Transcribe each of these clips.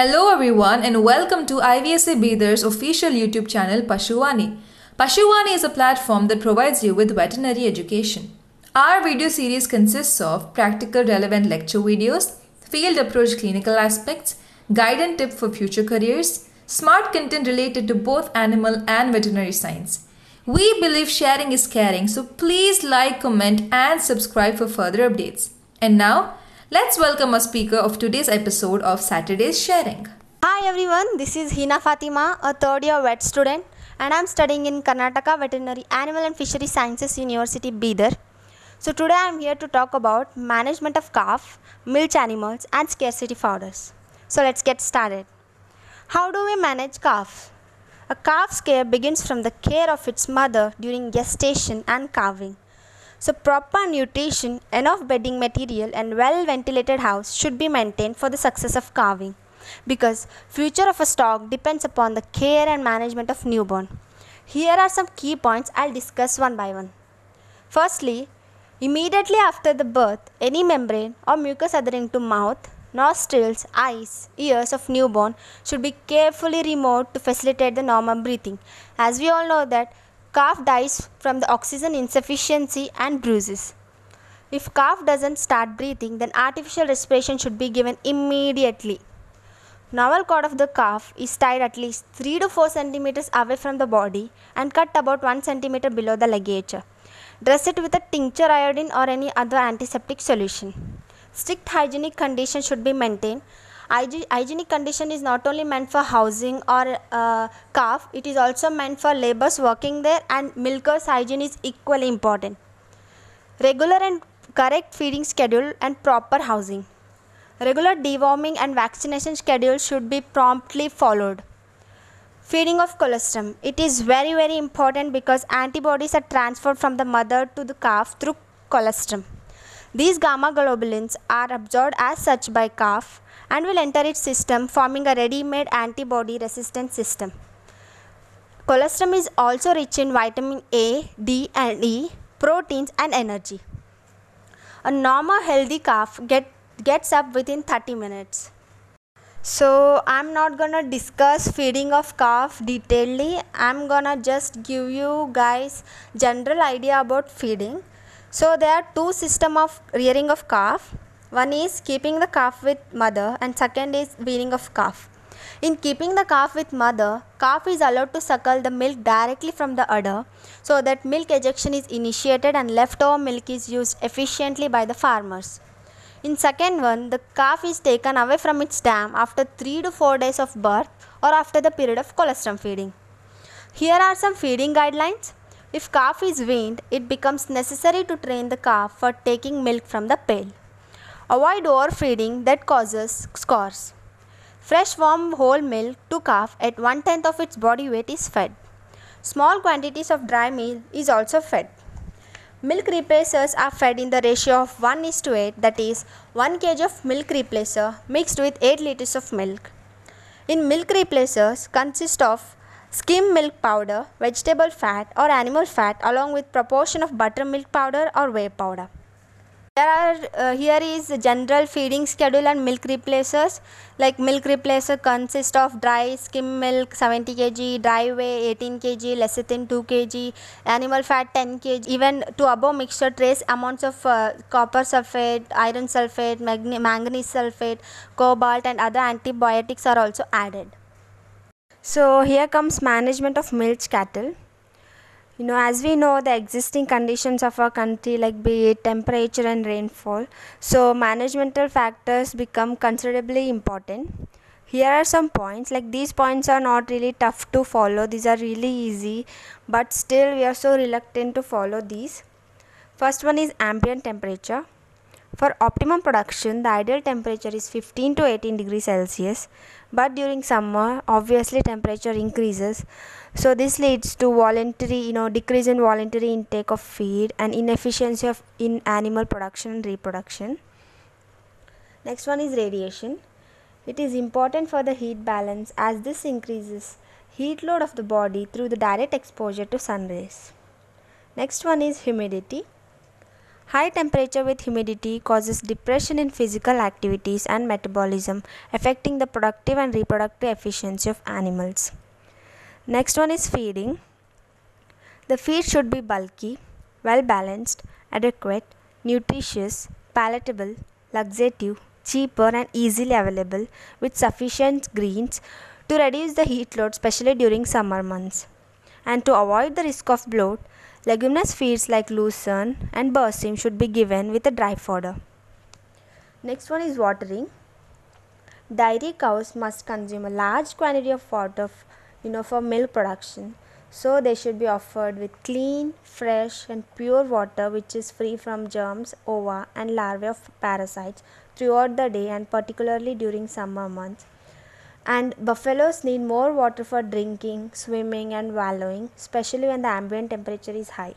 Hello everyone and welcome to IVSA Beadar's official YouTube channel Pashuwani. Pashuwani is a platform that provides you with veterinary education. Our video series consists of practical relevant lecture videos, field approach clinical aspects, guide and tip for future careers, smart content related to both animal and veterinary science. We believe sharing is caring, so please like, comment and subscribe for further updates. And now, Let's welcome our speaker of today's episode of Saturday's Sharing. Hi everyone, this is Hina Fatima, a third year vet student, and I'm studying in Karnataka Veterinary Animal and Fishery Sciences University, Bidar. So today I'm here to talk about management of calf, milch animals, and scarcity fodders. So let's get started. How do we manage calf? A calf's care begins from the care of its mother during gestation and calving. So proper nutrition, enough bedding material and well ventilated house should be maintained for the success of calving because future of a stock depends upon the care and management of newborn. Here are some key points I'll discuss one by one. Firstly, immediately after the birth, any membrane or mucus adhering to mouth, nostrils, eyes, ears of newborn should be carefully removed to facilitate the normal breathing. As we all know that Calf dies from the oxygen insufficiency and bruises. If calf doesn't start breathing, then artificial respiration should be given immediately. Novel cord of the calf is tied at least 3 to 4 centimeters away from the body and cut about 1 centimeter below the ligature. Dress it with a tincture iodine or any other antiseptic solution. Strict hygienic conditions should be maintained Hyg hygienic condition is not only meant for housing or uh, calf, it is also meant for laborers working there and milkers hygiene is equally important. Regular and correct feeding schedule and proper housing. Regular deworming and vaccination schedule should be promptly followed. Feeding of colostrum. It is very very important because antibodies are transferred from the mother to the calf through colostrum. These gamma globulins are absorbed as such by calf and will enter its system forming a ready-made antibody resistant system. Colostrum is also rich in vitamin A, D and E, proteins and energy. A normal healthy calf get, gets up within 30 minutes. So I'm not gonna discuss feeding of calf detailedly. I'm gonna just give you guys general idea about feeding. So there are two system of rearing of calf one is keeping the calf with mother and second is weaning of calf. In keeping the calf with mother, calf is allowed to suckle the milk directly from the udder so that milk ejection is initiated and leftover milk is used efficiently by the farmers. In second one, the calf is taken away from its dam after 3 to 4 days of birth or after the period of colostrum feeding. Here are some feeding guidelines. If calf is weaned, it becomes necessary to train the calf for taking milk from the pail. Avoid overfeeding that causes scars. Fresh warm whole milk to calf at one tenth of its body weight is fed. Small quantities of dry meal is also fed. Milk replacers are fed in the ratio of 1 is to 8, that is, 1 kg of milk replacer mixed with 8 liters of milk. In milk replacers consist of skim milk powder, vegetable fat or animal fat along with proportion of buttermilk powder or whey powder. There are, uh, here is general feeding schedule and milk replacers. Like milk replacer consists of dry skim milk 70 kg, dry whey 18 kg, lecithin 2 kg, animal fat 10 kg. Even to above mixture trace amounts of uh, copper sulfate, iron sulfate, manganese sulfate, cobalt and other antibiotics are also added. So here comes management of milch cattle you know as we know the existing conditions of our country like be it temperature and rainfall so managemental factors become considerably important here are some points like these points are not really tough to follow these are really easy but still we are so reluctant to follow these first one is ambient temperature for optimum production, the ideal temperature is 15 to 18 degrees Celsius, but during summer, obviously temperature increases. So this leads to voluntary, you know, decrease in voluntary intake of feed and inefficiency of in animal production and reproduction. Next one is radiation. It is important for the heat balance as this increases heat load of the body through the direct exposure to sun rays. Next one is humidity. High temperature with humidity causes depression in physical activities and metabolism, affecting the productive and reproductive efficiency of animals. Next one is feeding. The feed should be bulky, well balanced, adequate, nutritious, palatable, laxative, cheaper, and easily available with sufficient greens to reduce the heat load, especially during summer months, and to avoid the risk of bloat Leguminous feeds like lucerne and bursim should be given with a dry fodder. Next one is watering. Dairy cows must consume a large quantity of water you know for milk production. So they should be offered with clean, fresh and pure water which is free from germs, ova and larvae of parasites throughout the day and particularly during summer months. And buffaloes need more water for drinking, swimming, and wallowing, especially when the ambient temperature is high.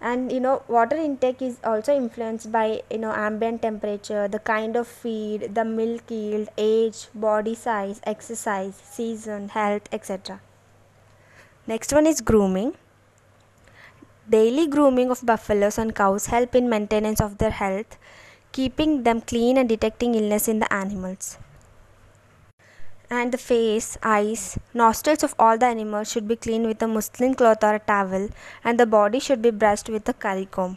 And you know, water intake is also influenced by you know ambient temperature, the kind of feed, the milk yield, age, body size, exercise, season, health, etc. Next one is grooming. Daily grooming of buffaloes and cows help in maintenance of their health, keeping them clean and detecting illness in the animals and the face, eyes, nostrils of all the animals should be cleaned with a muslin cloth or a towel, and the body should be brushed with a curry comb.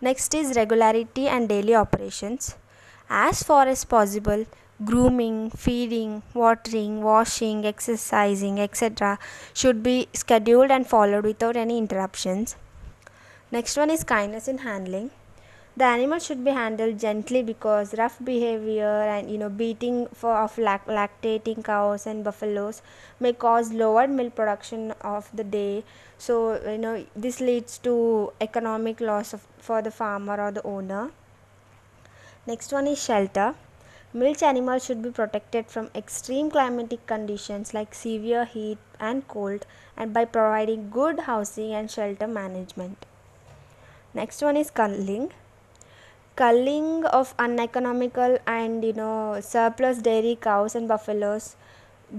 Next is regularity and daily operations. As far as possible, grooming, feeding, watering, washing, exercising, etc., should be scheduled and followed without any interruptions. Next one is kindness in handling the animal should be handled gently because rough behavior and you know beating for of lactating cows and buffaloes may cause lower milk production of the day so you know this leads to economic loss of, for the farmer or the owner next one is shelter milch animals should be protected from extreme climatic conditions like severe heat and cold and by providing good housing and shelter management next one is culling culling of uneconomical and you know surplus dairy cows and buffaloes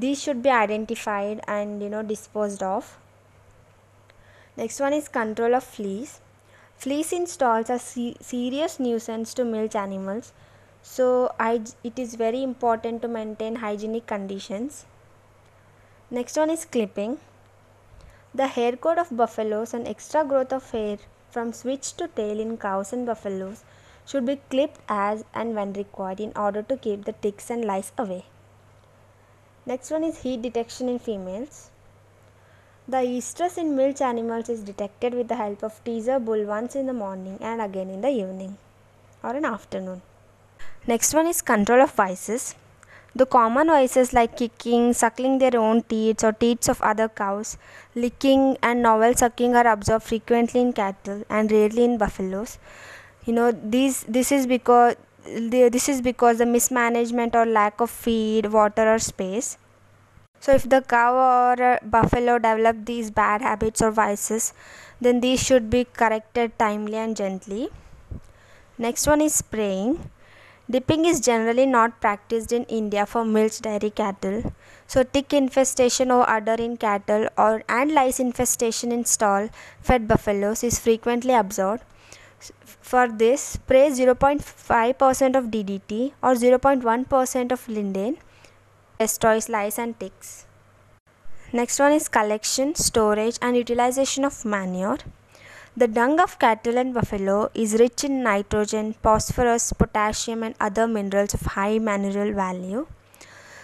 these should be identified and you know disposed of next one is control of fleas fleas in stalls are se serious nuisance to milch animals so it is very important to maintain hygienic conditions next one is clipping the hair coat of buffaloes and extra growth of hair from switch to tail in cows and buffaloes should be clipped as and when required in order to keep the ticks and lice away. Next one is heat detection in females. The estrus in milch animals is detected with the help of teaser bull once in the morning and again in the evening or in afternoon. Next one is control of vices. The common vices like kicking, suckling their own teats or teats of other cows, licking and novel sucking are observed frequently in cattle and rarely in buffaloes you know these this is because this is because the mismanagement or lack of feed water or space so if the cow or buffalo develop these bad habits or vices then these should be corrected timely and gently next one is spraying dipping is generally not practiced in india for milch dairy cattle so tick infestation or udder in cattle or and lice infestation in stall fed buffaloes is frequently observed for this, spray 0.5% of DDT or 0.1% of linden, destroys lice and ticks. Next one is collection, storage and utilization of manure. The dung of cattle and buffalo is rich in nitrogen, phosphorus, potassium and other minerals of high mineral value.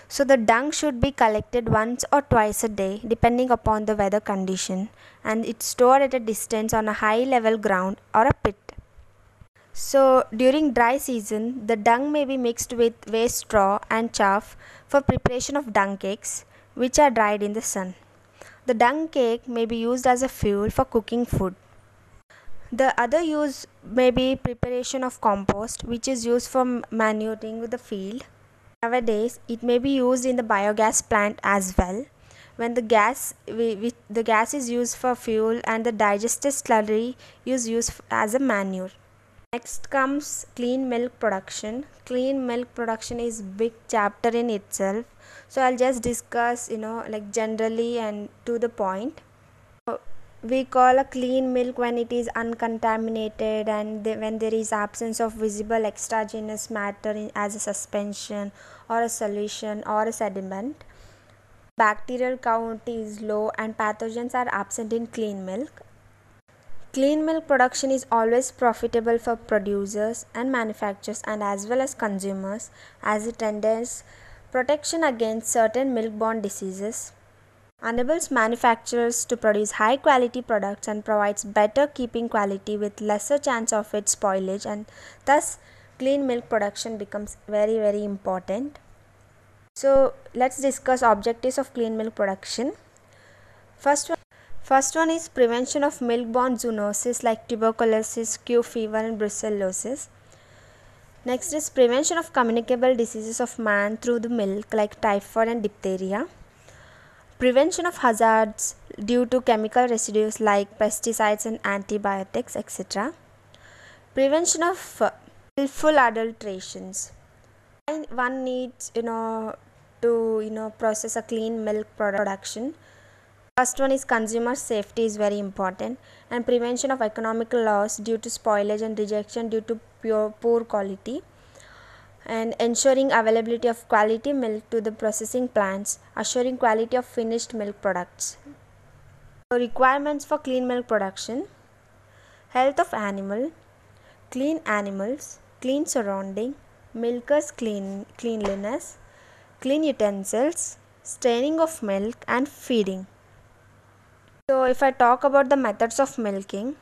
So the dung should be collected once or twice a day depending upon the weather condition and it's stored at a distance on a high level ground or a pit so during dry season, the dung may be mixed with waste straw and chaff for preparation of dung cakes, which are dried in the sun. The dung cake may be used as a fuel for cooking food. The other use may be preparation of compost, which is used for manuring the field. Nowadays, it may be used in the biogas plant as well. When the gas, we, we, the gas is used for fuel and the digested slurry is used as a manure. Next comes clean milk production. Clean milk production is big chapter in itself. So I'll just discuss, you know, like generally and to the point. We call a clean milk when it is uncontaminated and they, when there is absence of visible extraneous matter in, as a suspension or a solution or a sediment. Bacterial count is low and pathogens are absent in clean milk Clean milk production is always profitable for producers and manufacturers and as well as consumers as it ensures protection against certain milk-borne diseases, enables manufacturers to produce high quality products and provides better keeping quality with lesser chance of its spoilage and thus clean milk production becomes very very important. So let's discuss objectives of clean milk production. First one First one is prevention of milk-borne zoonoses like tuberculosis, Q fever and brucellosis. Next is prevention of communicable diseases of man through the milk like typhoid and diphtheria. Prevention of hazards due to chemical residues like pesticides and antibiotics, etc. Prevention of wilful uh, willful adulterations. One needs, you know, to you know process a clean milk production First one is consumer safety is very important and prevention of economic loss due to spoilage and rejection due to pure, poor quality and ensuring availability of quality milk to the processing plants, assuring quality of finished milk products. So requirements for clean milk production, health of animal, clean animals, clean surrounding, milkers clean, cleanliness, clean utensils, straining of milk and feeding. So if I talk about the methods of milking,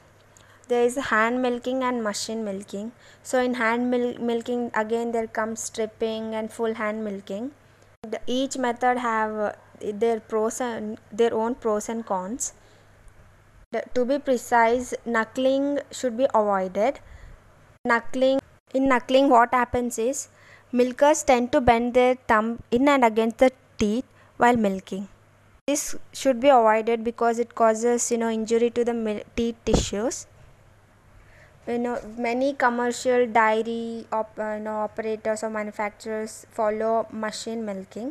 there is hand milking and machine milking. So in hand mil milking again there comes stripping and full hand milking. The, each method have uh, their pros and their own pros and cons. The, to be precise, knuckling should be avoided. Knuckling in knuckling what happens is milkers tend to bend their thumb in and against the teeth while milking. This should be avoided because it causes you know injury to the teeth tissues. You know many commercial dairy op- you know, operators or manufacturers follow machine milking.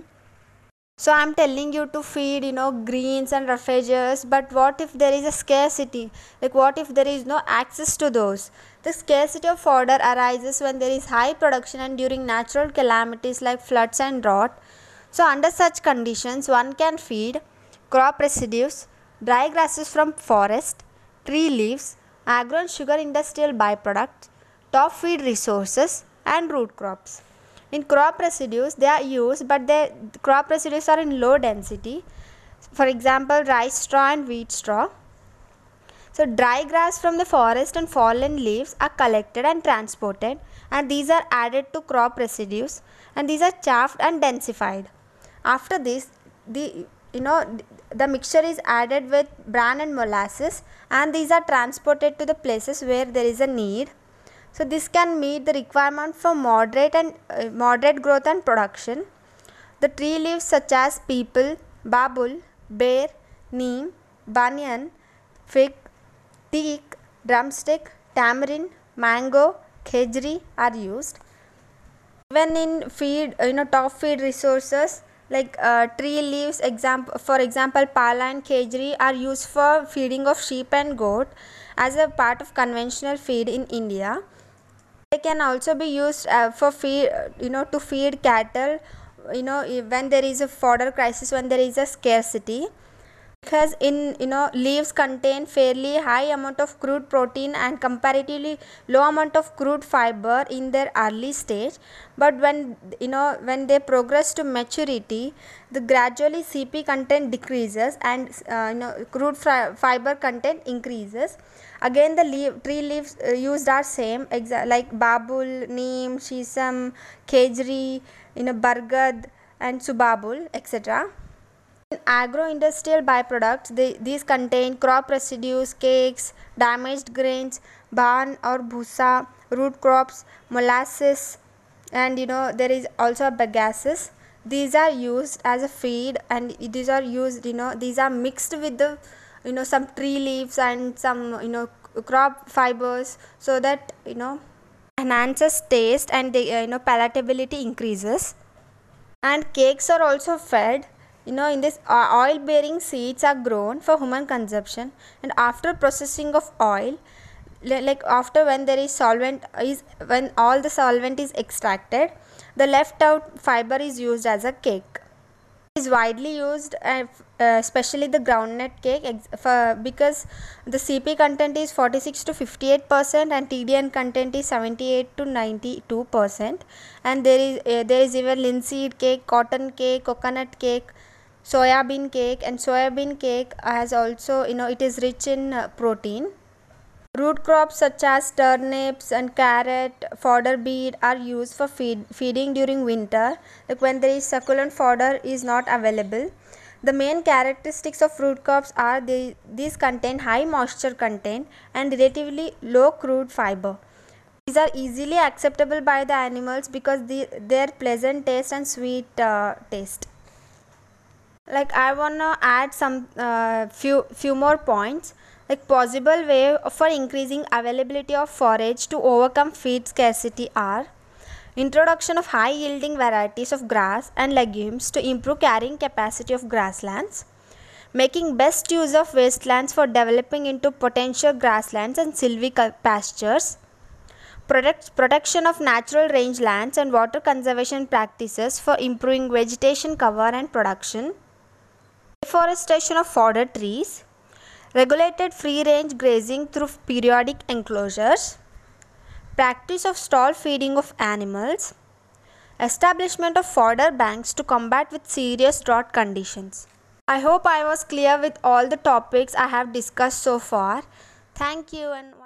So I'm telling you to feed you know greens and roughages, but what if there is a scarcity? Like what if there is no access to those? The scarcity of fodder arises when there is high production and during natural calamities like floods and drought. So, under such conditions, one can feed crop residues, dry grasses from forest, tree leaves, agro and sugar industrial byproducts, top feed resources and root crops. In crop residues, they are used but the crop residues are in low density. For example, rice straw and wheat straw. So dry grass from the forest and fallen leaves are collected and transported and these are added to crop residues and these are chaffed and densified. After this, the you know the mixture is added with bran and molasses and these are transported to the places where there is a need so this can meet the requirement for moderate and uh, moderate growth and production the tree leaves such as people babul bear neem banyan fig teak drumstick tamarind mango khejri are used even in feed you know top feed resources like uh, tree leaves example for example pala and kejri are used for feeding of sheep and goat as a part of conventional feed in india they can also be used uh, for feed you know to feed cattle you know when there is a fodder crisis when there is a scarcity because in you know leaves contain fairly high amount of crude protein and comparatively low amount of crude fiber in their early stage but when you know when they progress to maturity the gradually cp content decreases and uh, you know crude fi fiber content increases again the leaf, tree leaves uh, used are same like babul neem shisam kejri you know bargad and subabul etc in agro-industrial byproducts, they, these contain crop residues, cakes, damaged grains, barn or bhusa, root crops, molasses, and you know there is also bagasse. These are used as a feed, and these are used. You know these are mixed with the, you know some tree leaves and some you know crop fibers, so that you know enhances taste and the you know palatability increases. And cakes are also fed you know in this uh, oil bearing seeds are grown for human consumption and after processing of oil like after when there is solvent is when all the solvent is extracted the left out fiber is used as a cake it is widely used uh, uh especially the groundnut cake for, because the cp content is 46 to 58 percent and tdn content is 78 to 92 percent and there is uh, there is even linseed cake cotton cake coconut cake soya bean cake and soya bean cake has also you know it is rich in uh, protein root crops such as turnips and carrot fodder beet are used for feed, feeding during winter like when there is succulent fodder is not available the main characteristics of root crops are they, these contain high moisture content and relatively low crude fiber these are easily acceptable by the animals because the, their pleasant taste and sweet uh, taste like i wanna add some uh, few few more points like possible way for increasing availability of forage to overcome feed scarcity are introduction of high yielding varieties of grass and legumes to improve carrying capacity of grasslands making best use of wastelands for developing into potential grasslands and sylvic pastures Protect, protection of natural rangelands and water conservation practices for improving vegetation cover and production deforestation of fodder trees, regulated free range grazing through periodic enclosures, practice of stall feeding of animals, establishment of fodder banks to combat with serious drought conditions. I hope I was clear with all the topics I have discussed so far. Thank you and